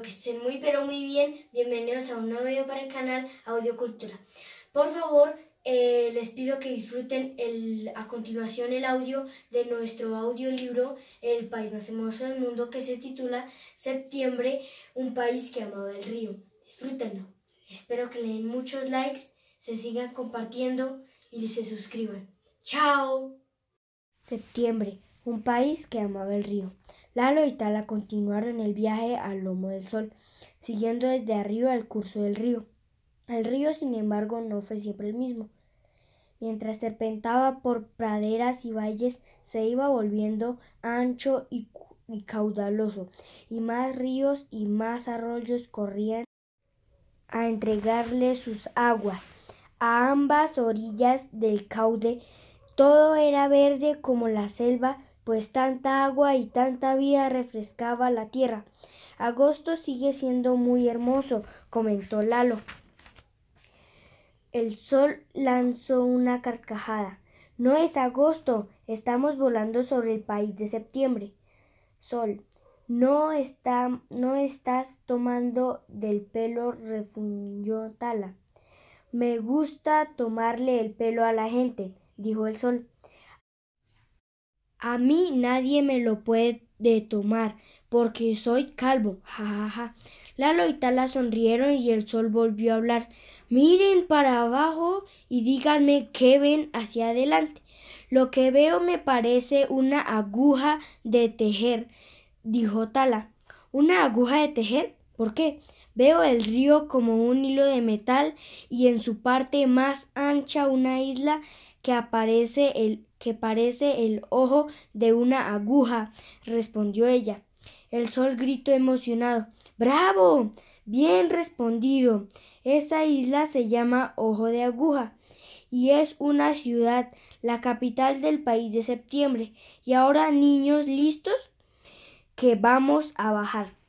que estén muy pero muy bien. Bienvenidos a un nuevo video para el canal Audiocultura. Por favor, eh, les pido que disfruten a continuación el audio de nuestro audiolibro El país más hermoso del mundo que se titula Septiembre, un país que amaba el río. Disfrútenlo. Espero que le den muchos likes, se sigan compartiendo y se suscriban. ¡Chao! Septiembre, un país que amaba el río. Lalo y Tala continuaron el viaje al lomo del sol, siguiendo desde arriba el curso del río. El río, sin embargo, no fue siempre el mismo. Mientras serpentaba por praderas y valles, se iba volviendo ancho y, caudaloso, y más ríos y más arroyos corrían a entregarle sus aguas. A ambas orillas del caude todo era verde como la selva pues tanta agua y tanta vida refrescaba la tierra. Agosto sigue siendo muy hermoso, comentó Lalo. El sol lanzó una carcajada. No es agosto, estamos volando sobre el país de septiembre. Sol, no, está, no estás tomando del pelo, refugio Tala. Me gusta tomarle el pelo a la gente, dijo el sol. A mí nadie me lo puede tomar, porque soy calvo. Ja, ja, ja. Lalo y Tala sonrieron y el sol volvió a hablar. Miren para abajo y díganme qué ven hacia adelante. Lo que veo me parece una aguja de tejer, dijo Tala. ¿Una aguja de tejer? ¿Por qué? Veo el río como un hilo de metal y en su parte más ancha una isla que aparece el que parece el ojo de una aguja, respondió ella. El sol gritó emocionado. ¡Bravo! Bien respondido. Esa isla se llama Ojo de Aguja y es una ciudad, la capital del país de septiembre. Y ahora, niños, listos, que vamos a bajar.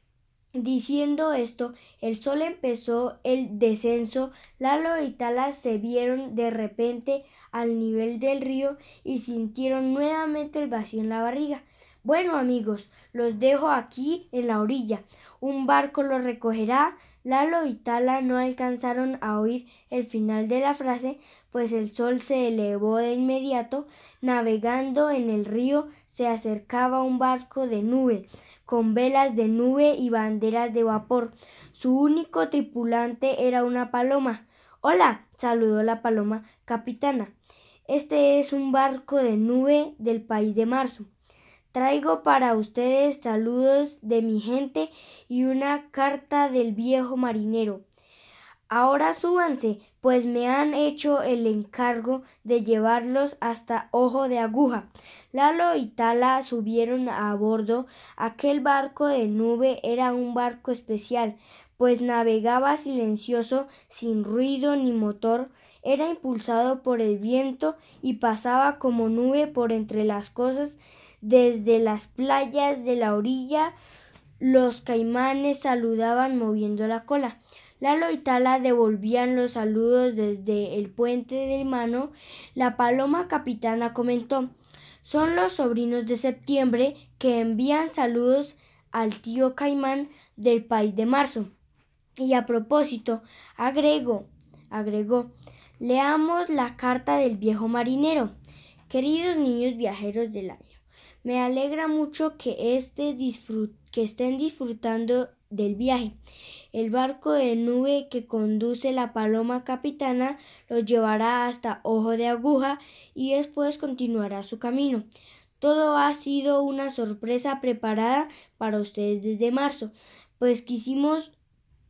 Diciendo esto, el sol empezó el descenso, Lalo y Tala se vieron de repente al nivel del río y sintieron nuevamente el vacío en la barriga. Bueno amigos, los dejo aquí en la orilla. Un barco los recogerá, Lalo y Tala no alcanzaron a oír el final de la frase, pues el sol se elevó de inmediato. Navegando en el río se acercaba un barco de nube, con velas de nube y banderas de vapor. Su único tripulante era una paloma. Hola, saludó la paloma capitana. Este es un barco de nube del país de marzo. Traigo para ustedes saludos de mi gente y una carta del viejo marinero. Ahora súbanse, pues me han hecho el encargo de llevarlos hasta Ojo de Aguja. Lalo y Tala subieron a bordo. Aquel barco de nube era un barco especial, pues navegaba silencioso, sin ruido ni motor, era impulsado por el viento y pasaba como nube por entre las cosas desde las playas de la orilla, los caimanes saludaban moviendo la cola. La y Tala devolvían los saludos desde el puente de mano. La paloma capitana comentó, son los sobrinos de septiembre que envían saludos al tío caimán del país de marzo. Y a propósito, agregó: agregó, leamos la carta del viejo marinero. Queridos niños viajeros del año. Me alegra mucho que, este que estén disfrutando del viaje. El barco de nube que conduce la paloma capitana los llevará hasta Ojo de Aguja y después continuará su camino. Todo ha sido una sorpresa preparada para ustedes desde marzo, pues quisimos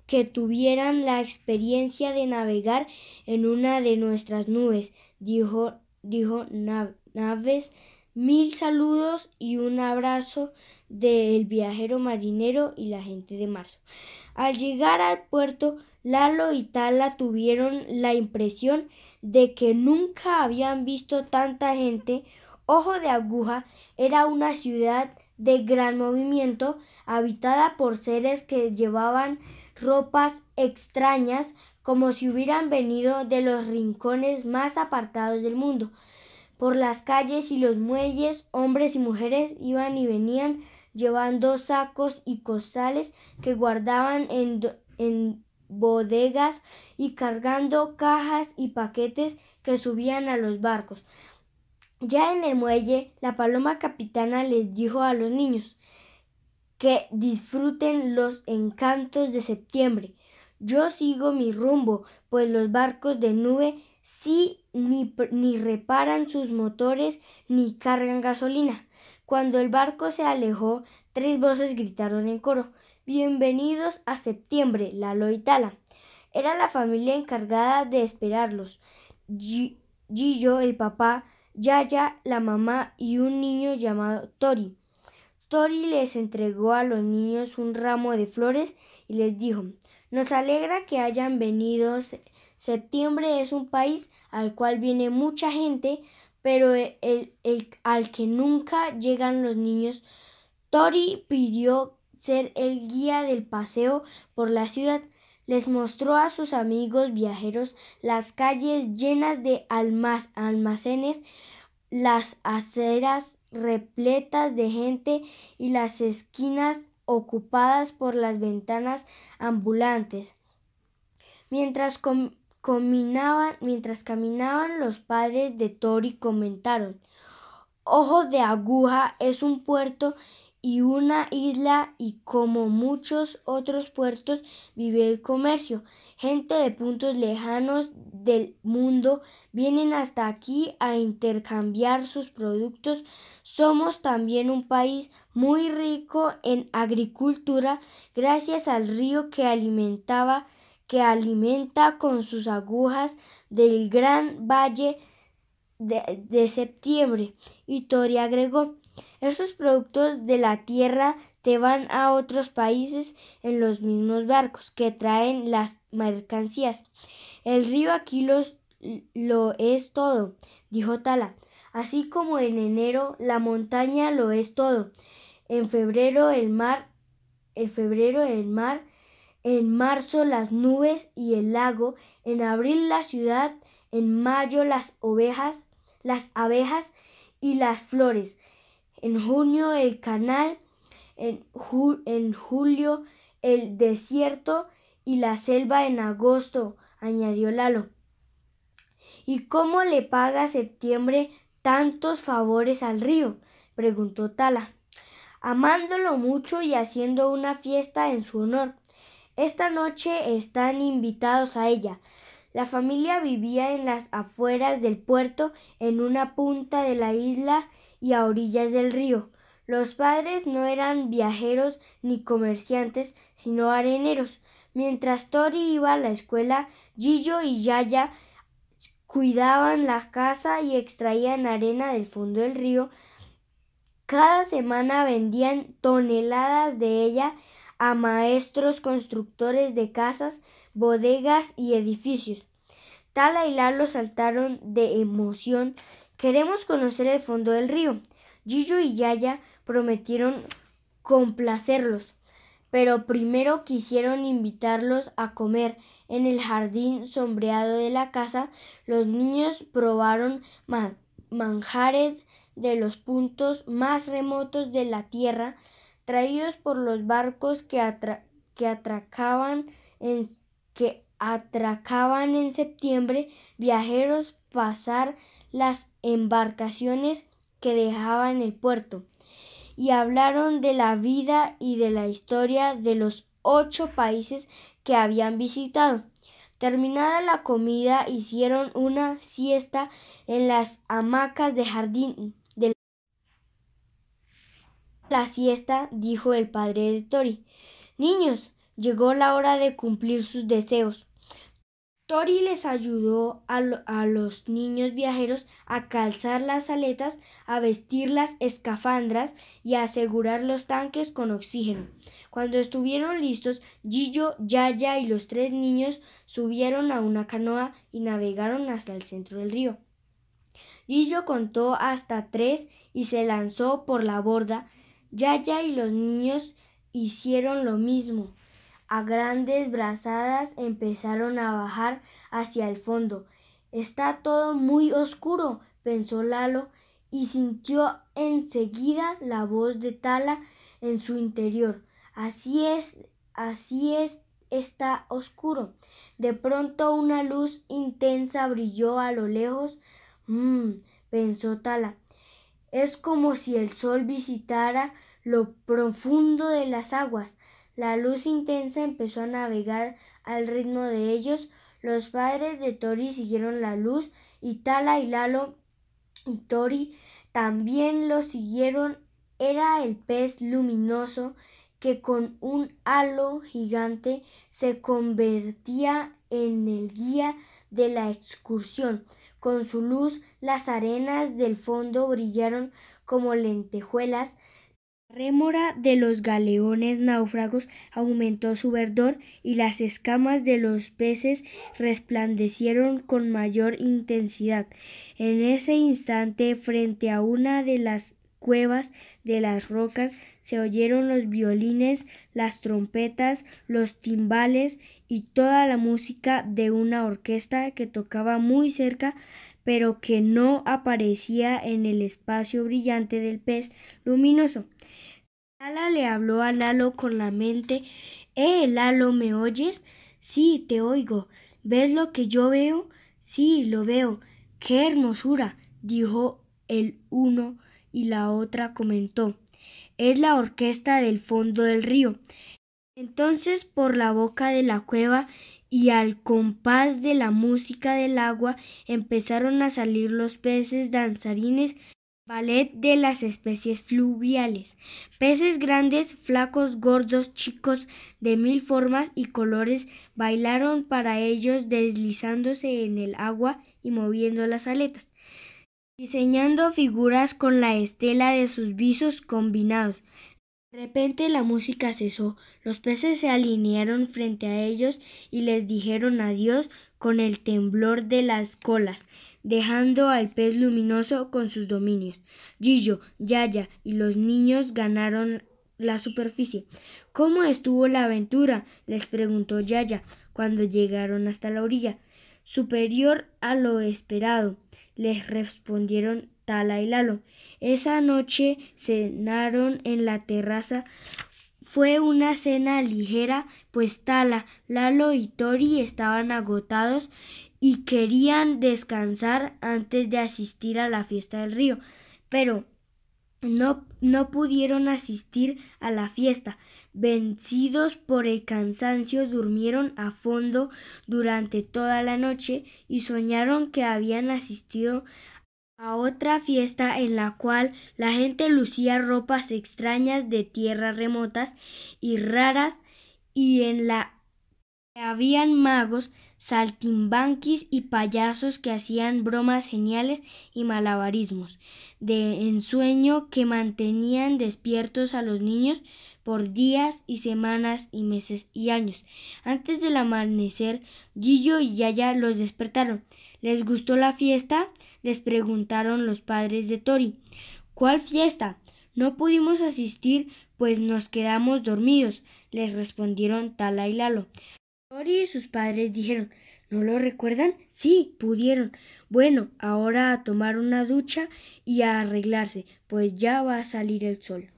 que tuvieran la experiencia de navegar en una de nuestras nubes, dijo, dijo Naves Mil saludos y un abrazo del viajero marinero y la gente de marzo. Al llegar al puerto, Lalo y Tala tuvieron la impresión de que nunca habían visto tanta gente. Ojo de Aguja era una ciudad de gran movimiento, habitada por seres que llevaban ropas extrañas como si hubieran venido de los rincones más apartados del mundo. Por las calles y los muelles, hombres y mujeres iban y venían llevando sacos y costales que guardaban en, bodegas y cargando cajas y paquetes que subían a los barcos. Ya en el muelle, la paloma capitana les dijo a los niños que disfruten los encantos de septiembre. Yo sigo mi rumbo, pues los barcos de nube si ni, reparan sus motores ni cargan gasolina. Cuando el barco se alejó, tres voces gritaron en coro Bienvenidos a septiembre, Lalo y Tala. Era la familia encargada de esperarlos. Gillo, el papá, Yaya, la mamá y un niño llamado Tori. Tori les entregó a los niños un ramo de flores y les dijo Nos alegra que hayan venido Septiembre es un país al cual viene mucha gente, pero e, el, al que nunca llegan los niños. Tori pidió ser el guía del paseo por la ciudad. Les mostró a sus amigos viajeros las calles llenas de almacenes, las aceras repletas de gente y las esquinas ocupadas por las ventanas ambulantes. Mientras com mientras caminaban los padres de Tori comentaron, Ojo de Aguja es un puerto y una isla y como muchos otros puertos vive el comercio. Gente de puntos lejanos del mundo vienen hasta aquí a intercambiar sus productos. Somos también un país muy rico en agricultura gracias al río que alimentaba que alimenta con sus agujas del gran valle de, septiembre. Y Tori agregó, esos productos de la tierra te van a otros países en los mismos barcos que traen las mercancías. El río aquí lo es todo, dijo Tala. Así como en enero la montaña lo es todo. En febrero el mar, en febrero el mar en marzo las nubes y el lago, en abril la ciudad, en mayo las ovejas, las abejas y las flores, en junio el canal, en, en julio el desierto y la selva en agosto, añadió Lalo. ¿Y cómo le paga septiembre tantos favores al río? preguntó Tala, amándolo mucho y haciendo una fiesta en su honor. Esta noche están invitados a ella. La familia vivía en las afueras del puerto, en una punta de la isla y a orillas del río. Los padres no eran viajeros ni comerciantes, sino areneros. Mientras Tori iba a la escuela, Gillo y Yaya cuidaban la casa y extraían arena del fondo del río. Cada semana vendían toneladas de ella a maestros constructores de casas, bodegas y edificios. Tala y Lalo saltaron de emoción. Queremos conocer el fondo del río. Gillo y Yaya prometieron complacerlos, pero primero quisieron invitarlos a comer. En el jardín sombreado de la casa, los niños probaron manjares de los puntos más remotos de la tierra, traídos por los barcos que, atracaban, en, que atracaban en septiembre, viajeros pasar las embarcaciones que dejaban el puerto y hablaron de la vida y de la historia de los ocho países que habían visitado. Terminada la comida hicieron una siesta en las hamacas de jardín la siesta, dijo el padre de Tori. Niños, llegó la hora de cumplir sus deseos. Tori les ayudó a, los niños viajeros a calzar las aletas, a vestir las escafandras y a asegurar los tanques con oxígeno. Cuando estuvieron listos, Gillo, Yaya y los tres niños subieron a una canoa y navegaron hasta el centro del río. Gillo contó hasta tres y se lanzó por la borda Yaya y los niños hicieron lo mismo. A grandes brazadas empezaron a bajar hacia el fondo. Está todo muy oscuro, pensó Lalo, y sintió enseguida la voz de Tala en su interior. Así es, así es, está oscuro. De pronto una luz intensa brilló a lo lejos. Mmm, pensó Tala, es como si el sol visitara lo profundo de las aguas. La luz intensa empezó a navegar al ritmo de ellos. Los padres de Tori siguieron la luz y Tala y Lalo y Tori también lo siguieron. Era el pez luminoso que con un halo gigante se convertía en el guía de la excursión. Con su luz las arenas del fondo brillaron como lentejuelas. La rémora de los galeones náufragos aumentó su verdor y las escamas de los peces resplandecieron con mayor intensidad. En ese instante, frente a una de las cuevas de las rocas se oyeron los violines, las trompetas, los timbales y toda la música de una orquesta que tocaba muy cerca, pero que no aparecía en el espacio brillante del pez luminoso. Lala le habló a Lalo con la mente. Eh, Lalo, ¿me oyes? Sí, te oigo. ¿Ves lo que yo veo? Sí, lo veo. ¡Qué hermosura! dijo el uno y la otra comentó es la orquesta del fondo del río. Entonces por la boca de la cueva y al compás de la música del agua empezaron a salir los peces danzarines, ballet de las especies fluviales, peces grandes, flacos, gordos, chicos, de mil formas y colores, bailaron para ellos deslizándose en el agua y moviendo las aletas diseñando figuras con la estela de sus visos combinados. De repente la música cesó, los peces se alinearon frente a ellos y les dijeron adiós con el temblor de las colas, dejando al pez luminoso con sus dominios. Gillo, Yaya y los niños ganaron la superficie. ¿Cómo estuvo la aventura? les preguntó Yaya cuando llegaron hasta la orilla, superior a lo esperado, les respondieron Tala y Lalo. Esa noche cenaron en la terraza. Fue una cena ligera, pues Tala, Lalo y Tori estaban agotados y querían descansar antes de asistir a la fiesta del río, pero no, no pudieron asistir a la fiesta vencidos por el cansancio, durmieron a fondo durante toda la noche y soñaron que habían asistido a otra fiesta en la cual la gente lucía ropas extrañas de tierras remotas y raras y en la habían magos, saltimbanquis y payasos que hacían bromas geniales y malabarismos de ensueño que mantenían despiertos a los niños por días y semanas y meses y años. Antes del amanecer, Gillo y Yaya los despertaron. ¿Les gustó la fiesta? les preguntaron los padres de Tori. ¿Cuál fiesta? No pudimos asistir, pues nos quedamos dormidos, les respondieron Tala y Lalo. Tori y sus padres dijeron ¿No lo recuerdan? Sí, pudieron. Bueno, ahora a tomar una ducha y a arreglarse, pues ya va a salir el sol.